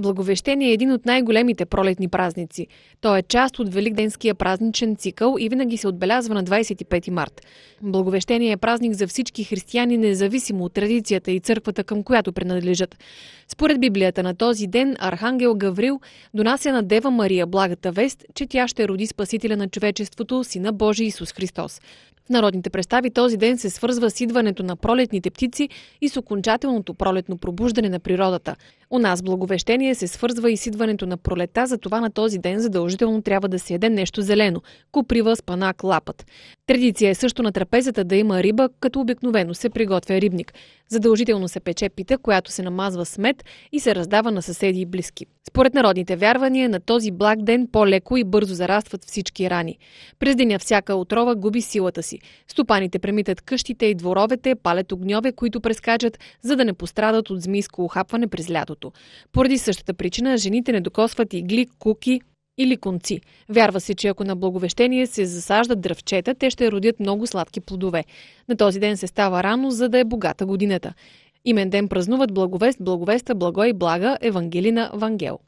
Благовещение е един от най-големите пролетни празници. Той е част от Великденския празничен цикъл и винаги се отбелязва на 25 март. Благовещение е празник за всички християни, независимо от традицията и църквата, към която принадлежат. Според Библията на този ден, Архангел Гаврил донася на Дева Мария благата вест, че тя ще роди Спасителя на човечеството, Сина Божий Исус Христос. В народните представи този ден се свързва с идването на пролетните птици и с окончателното пролетно пробуждане на природата – у нас благовещение се свързва и с идването на пролета, затова на този ден задължително трябва да се яде нещо зелено – куприва, спанак, лапът. Традиция е също на трапезата да има риба, като обикновено се приготвя рибник. Задължително се пече пита, която се намазва с мед и се раздава на съседи и близки. Според народните вярвания, на този благ ден по-леко и бързо зарастват всички рани. През деня всяка отрова губи силата си. Стопаните премитат къщите и дворовете, палят огньове, които прескачат, за да не пострадат от змийско ухапване през лято тялото. Поради същата причина жените не докосват игли, куки или конци. Вярва се, че ако на благовещение се засаждат дръвчета, те ще родят много сладки плодове. На този ден се става рано, за да е богата годината. Имен ден празнуват благовест, благовеста, благо и блага Евангелина Вангел.